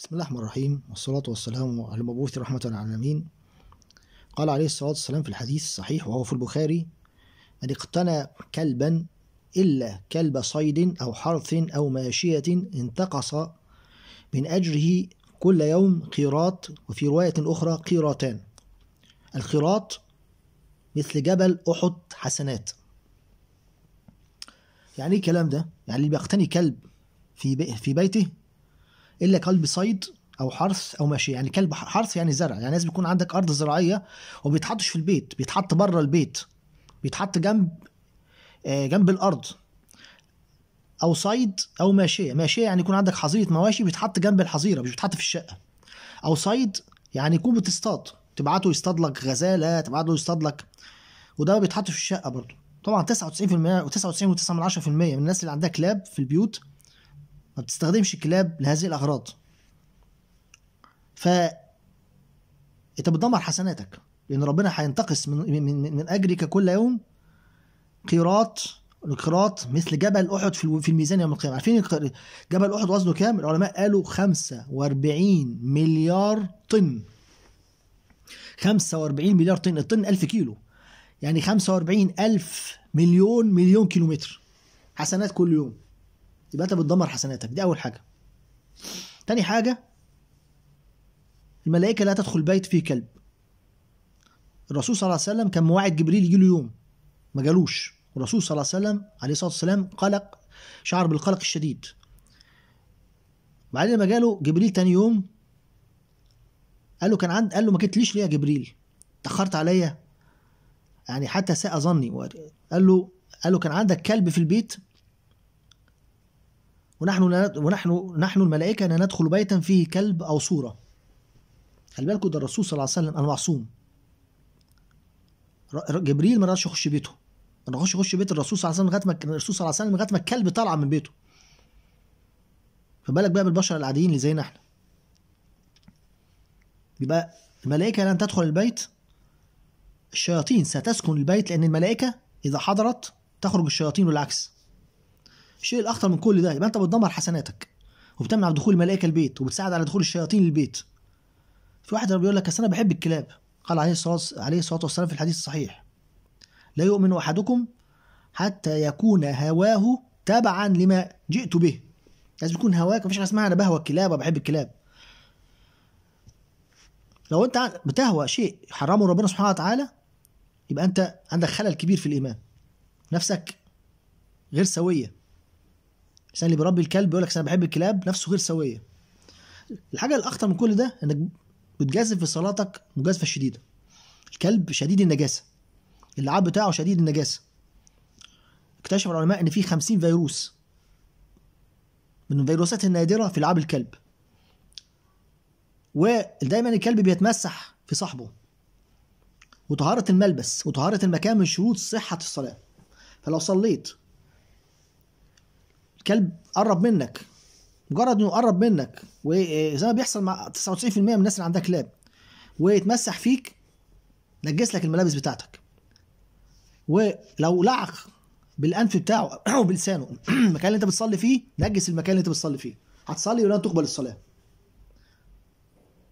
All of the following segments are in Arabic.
بسم الله الرحمن الرحيم والصلاة والسلام على المبعوث رحمة العالمين قال عليه الصلاة والسلام في الحديث الصحيح وهو في البخاري من اقتنى كلبا إلا كلب صيد أو حرث أو ماشية انتقص من أجره كل يوم قيراط وفي رواية أخرى قيراطان القيراط مثل جبل أحد حسنات يعني ايه الكلام ده؟ يعني اللي بيقتني كلب في في بيته الا كلب صيد او حرث او ماشي يعني كلب حرث يعني زرع يعني لازم يكون عندك ارض زراعيه وما بيتحطش في البيت بيتحط بره البيت بيتحط جنب آه، جنب الارض او صيد او ماشيه ماشيه يعني يكون عندك حظيره مواشي بيتحط جنب الحظيره مش بيتحط في الشقه او صيد يعني يكون بتصطاد تبعته يصطاد لك غزاله تبعته يصطاد لك وده بيتحط في الشقه برضه طبعا 99% و99.9% من الناس اللي عندها كلاب في البيوت ما بتستخدمش الكلاب لهذه الأغراض ف انت بتدمر حسناتك لان ربنا هينتقص من من من اجرك كل يوم قيراط القيراط مثل جبل احد في الميزان يوم القيامه عارفين جبل احد وزنه كام العلماء قالوا 45 مليار طن 45 مليار طن الطن 1000 كيلو يعني 45 ألف مليون مليون كيلومتر حسنات كل يوم يبقى انت بتدمر حسناتك دي اول حاجه تاني حاجه الملائكه لا تدخل بيت فيه كلب الرسول صلى الله عليه وسلم كان مواعد جبريل يجي له يوم ما جالوش الرسول صلى الله عليه وسلم عليه الصلاه والسلام قلق شعر بالقلق الشديد بعدين لما جاله جبريل تاني يوم قال له كان عند قال له ما جيتليش ليه يا جبريل تاخرت عليا يعني حتى ساء ظني قال له قال له كان عندك كلب في البيت ونحن ونحن نحن الملائكه لا ندخل بيتا فيه كلب او صوره خلي بالكم ده الرسول صلى الله عليه وسلم انا معصوم جبريل ما رضاش يخش بيته ما رضاش يخش بيت الرسول صلى الله عليه وسلم لغايه ما الرسول صلى الله عليه وسلم لغايه ما الكلب طلع من بيته فبالك بقى بالبشر العاديين اللي زينا احنا يبقى الملائكه لن تدخل البيت الشياطين ستسكن البيت لان الملائكه اذا حضرت تخرج الشياطين والعكس الشيء الاخطر من كل ده يبقى انت بتدمر حسناتك وبتمنع دخول الملائكه البيت وبتساعد على دخول الشياطين البيت في واحد بيقول لك انا بحب الكلاب قال عليه الصلاه عليه الصلاه والسلام في الحديث الصحيح لا يؤمن احدكم حتى يكون هواه تبعا لما جئت به لازم يكون هواك مفيش حاجه اسمها انا بهوى الكلاب وبحب الكلاب لو انت بتهوى شيء حرامه ربنا سبحانه وتعالى يبقى انت عندك خلل كبير في الايمان نفسك غير سويه عشان اللي بيربي الكلب بيقول لك انا بحب الكلاب نفسه غير سويه الحاجه الاخطر من كل ده انك بتجازف في صلاتك مجازفه شديده الكلب شديد النجاسه اللعاب بتاعه شديد النجاسه اكتشف العلماء ان في 50 فيروس من الفيروسات النادره في لعاب الكلب ودايما الكلب بيتمسح في صاحبه وطهاره الملبس وطهاره المكان من شروط صحه الصلاه فلو صليت الكلب قرب منك مجرد انه يقرب منك وزي ما بيحصل مع 99% من الناس اللي عندها كلاب ويتمسح فيك نجس لك الملابس بتاعتك ولو لعق بالانف بتاعه او بلسانه المكان اللي انت بتصلي فيه نجس المكان اللي انت بتصلي فيه هتصلي ولا تقبل الصلاه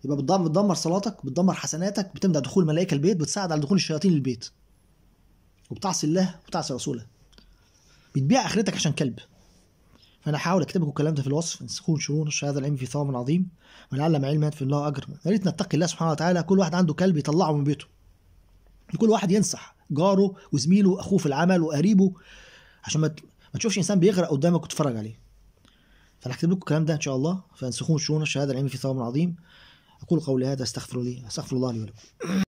يبقى بتدمر صلاتك بتدمر حسناتك بتمنع دخول ملائكه البيت بتساعد على دخول الشياطين للبيت وبتعصي الله وبتعصي رسوله بتبيع اخرتك عشان كلب فانا هحاول اكتب لكم الكلام ده في الوصف انسخون وانشروه نشر هذا العلم في ثواب عظيم من علم علما في الله اجر يا ريت نتقي الله سبحانه وتعالى كل واحد عنده كلب يطلعه من بيته كل واحد ينصح جاره وزميله واخوه في العمل وقريبه عشان ما ما تشوفش انسان بيغرق قدامك وتتفرج عليه فانا هكتب لكم الكلام ده ان شاء الله فانسخون وانشروه الشهاده هذا العلم في ثواب عظيم اقول قولي هذا استغفر لي استغفر الله لي ولكم